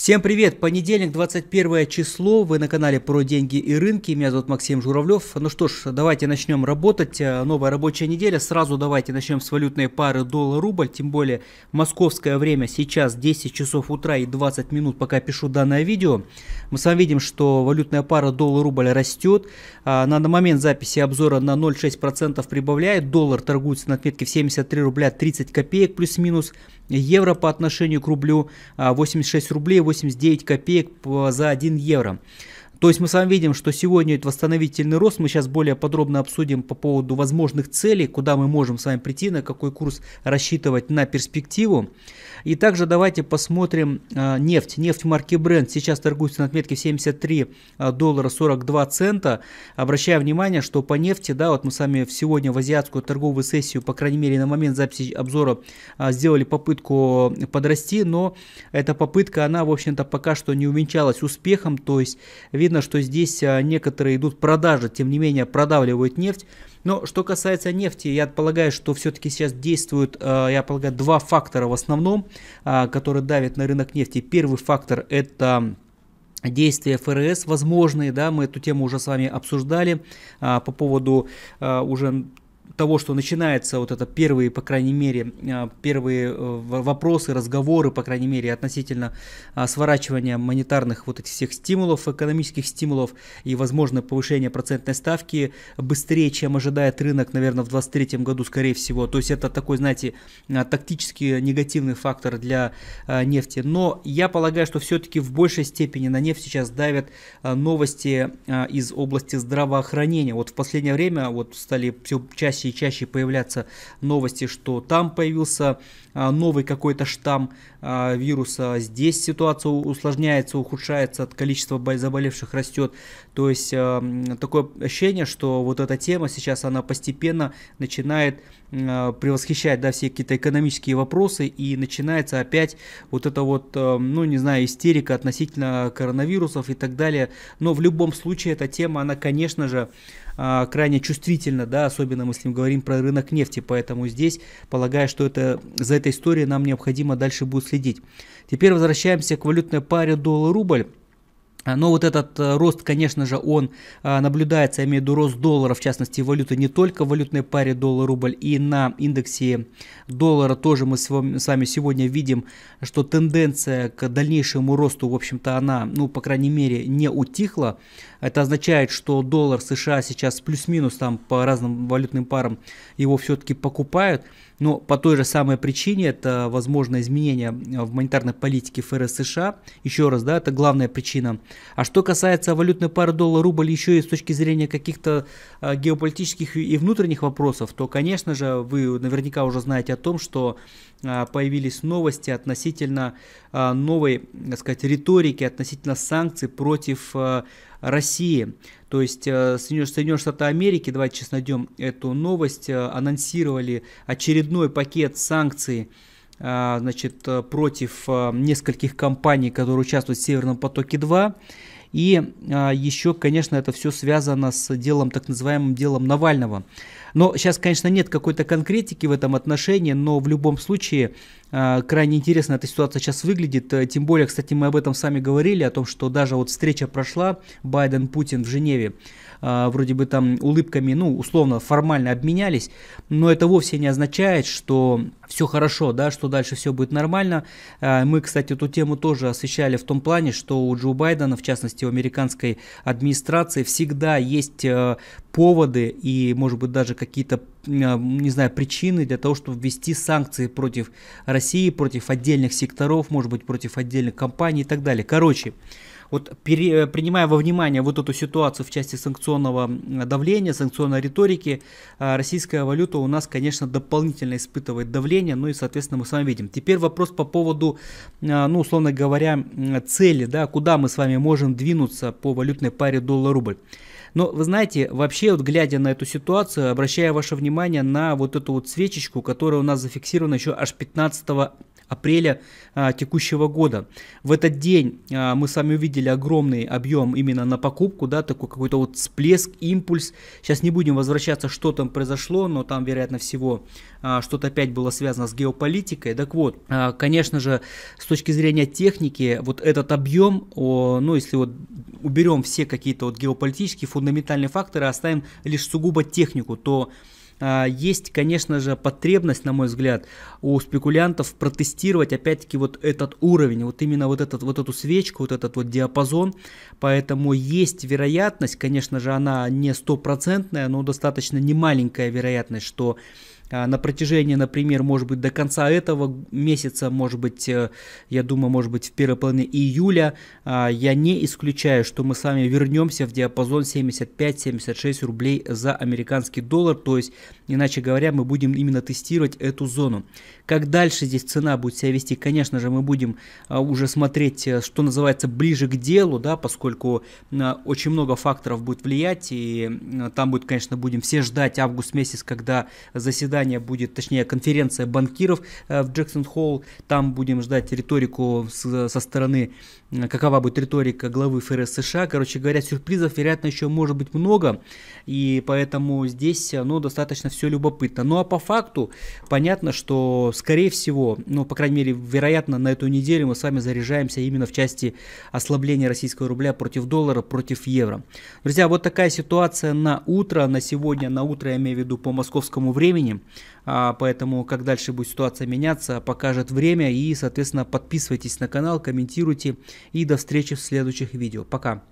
Всем привет! Понедельник, 21 число. Вы на канале про деньги и рынки. Меня зовут Максим Журавлев. Ну что ж, давайте начнем работать. Э, новая рабочая неделя. Сразу давайте начнем с валютной пары доллар-рубль. Тем более московское время сейчас 10 часов утра и 20 минут, пока пишу данное видео. Мы с вами видим, что валютная пара доллар-рубль растет. А, на момент записи обзора на 0,6% прибавляет. Доллар торгуется на отметке в 73 рубля 30 копеек плюс-минус. Евро по отношению к рублю 86 а, рублей 89 копеек за 1 евро. То есть мы с вами видим, что сегодня это восстановительный рост. Мы сейчас более подробно обсудим по поводу возможных целей, куда мы можем с вами прийти, на какой курс рассчитывать на перспективу. И также давайте посмотрим а, нефть. Нефть марки Brent сейчас торгуется на отметке 73 а, доллара 42 цента. Обращаю внимание, что по нефти, да, вот мы с вами сегодня в азиатскую торговую сессию, по крайней мере на момент записи обзора, а, сделали попытку э, подрасти, но эта попытка, она, в общем-то, пока что не увенчалась успехом, то есть видно, что здесь некоторые идут продажи, тем не менее продавливают нефть, но что касается нефти, я полагаю, что все-таки сейчас действуют, э, я полагаю, два фактора в основном, э, которые давят на рынок нефти. Первый фактор это действия ФРС возможные, да, мы эту тему уже с вами обсуждали э, по поводу уже того, что начинается вот это первые, по крайней мере, а, первые э, вопросы, разговоры, по крайней мере, относительно а, сворачивания монетарных вот этих всех стимулов, экономических стимулов и, возможно, повышение процентной ставки быстрее, чем ожидает рынок, наверное, в 2023 году, скорее всего. То есть это такой, знаете, а, тактически негативный фактор для нефти. Но я полагаю, что все-таки в большей степени на нефть сейчас давят новости из области здравоохранения. Вот в последнее время вот стали все чаще чаще и чаще появляться новости, что там появился а, новый какой-то штамм а, вируса, здесь ситуация усложняется, ухудшается, от количество заболевших растет. То есть а, такое ощущение, что вот эта тема сейчас, она постепенно начинает превосхищать да, все какие-то экономические вопросы и начинается опять вот это вот, ну не знаю, истерика относительно коронавирусов и так далее. Но в любом случае эта тема, она, конечно же, а, крайне чувствительно, да, особенно мы с ним говорим про рынок нефти, поэтому здесь, полагаю, что это, за этой историей нам необходимо дальше будет следить. Теперь возвращаемся к валютной паре доллар-рубль. А, но вот этот э, рост, конечно же, он а, наблюдается, я имею в виду рост доллара, в частности валюты, не только в валютной паре доллар-рубль, и на индексе доллара тоже мы с вами сегодня видим, что тенденция к дальнейшему росту, в общем-то, она, ну, по крайней мере, не утихла. Это означает, что доллар США сейчас плюс-минус там по разным валютным парам его все-таки покупают, но по той же самой причине это возможно изменение э, в монетарной политике ФРС США. Еще раз, да, это главная причина а что касается валютной пары доллар-рубль еще и с точки зрения каких-то а, геополитических и внутренних вопросов, то, конечно же, вы наверняка уже знаете о том, что а, появились новости относительно а, новой, так сказать, риторики, относительно санкций против России. То есть э, Соединенные Штаты Америки, давайте сейчас найдем эту новость, э, анонсировали очередной пакет санкций а, значит, э, против э, нескольких компаний, которые участвуют в Северном потоке-2. И а, еще, конечно, это все связано с делом, так называемым делом Навального. Но сейчас, конечно, нет какой-то конкретики в этом отношении, но в любом случае а, крайне интересно эта ситуация сейчас выглядит. Э, тем более, кстати, мы об этом сами говорили, о том, что даже вот встреча прошла Байден-Путин в Женеве а, вроде бы там улыбками, ну, условно, формально обменялись, но это вовсе не означает, что все хорошо, да, что дальше все будет нормально. А, мы, кстати, эту тему тоже освещали в том плане, что у Джо Байдена, в частности, у американской администрации всегда есть э, поводы и, может быть, даже какие-то, а, не знаю, причины для того, чтобы ввести санкции против России, против отдельных секторов, может быть, против отдельных компаний и так далее. Короче, вот пере, э, принимая во внимание вот эту ситуацию в части санкционного давления, санкционной риторики, а, российская валюта у нас, конечно, дополнительно испытывает давление, ну и, соответственно, мы с вами видим. Теперь вопрос по поводу, а, ну, условно говоря, цели, да, куда мы с вами можем двинуться по валютной паре доллар-рубль. Но вы знаете, вообще вот глядя на эту ситуацию, обращая ваше внимание на вот эту вот свечечку, которая у нас зафиксирована еще аж 15 апреля а, текущего года. В этот день а, мы с вами увидели огромный объем именно на покупку, да, такой какой-то вот всплеск, импульс. Сейчас не будем возвращаться, что там произошло, но там, вероятно всего, а, что-то опять было связано с геополитикой. Так вот, конечно же, с точки зрения техники, вот этот объем, ну, если вот уберем все какие-то вот геополитические фундаментальные факторы, оставим лишь сугубо технику, то а, есть, конечно же, потребность, на мой взгляд, у спекулянтов протестировать, опять-таки, вот этот уровень, вот именно вот, этот, вот эту свечку, вот этот вот диапазон. Поэтому есть вероятность, конечно же, она не стопроцентная, но достаточно немаленькая вероятность, что а, на протяжении, например, может быть, до конца этого месяца, может быть, э, я думаю, может быть, в первой половине июля, а, я не исключаю, что мы с вами вернемся в диапазон 75-76 рублей за американский доллар, то есть, иначе говоря, мы будем именно тестировать эту зону. Как дальше здесь цена будет себя вести, конечно же, мы будем а, уже смотреть, э, что называется, ближе к делу, да, поскольку очень много факторов будет влиять, и там будет, конечно, будем все ждать август месяц, когда заседание заседание будет, точнее конференция банкиров э, в Джексон-Холл. Там будем ждать риторику со стороны, э, какова будет риторика главы ФРС США. Короче говоря, сюрпризов, вероятно, еще может быть много. И поэтому здесь э, ну, достаточно все любопытно. Ну а по факту понятно, что скорее всего, ну по крайней мере, вероятно, на эту неделю мы с вами заряжаемся именно в части ослабления российского рубля против доллара, против евро. Друзья, вот такая ситуация на утро, на сегодня, на утро я имею в виду по московскому времени. А, поэтому, как дальше будет ситуация меняться, покажет время. И, соответственно, подписывайтесь на канал, комментируйте. И до встречи в следующих видео. Пока!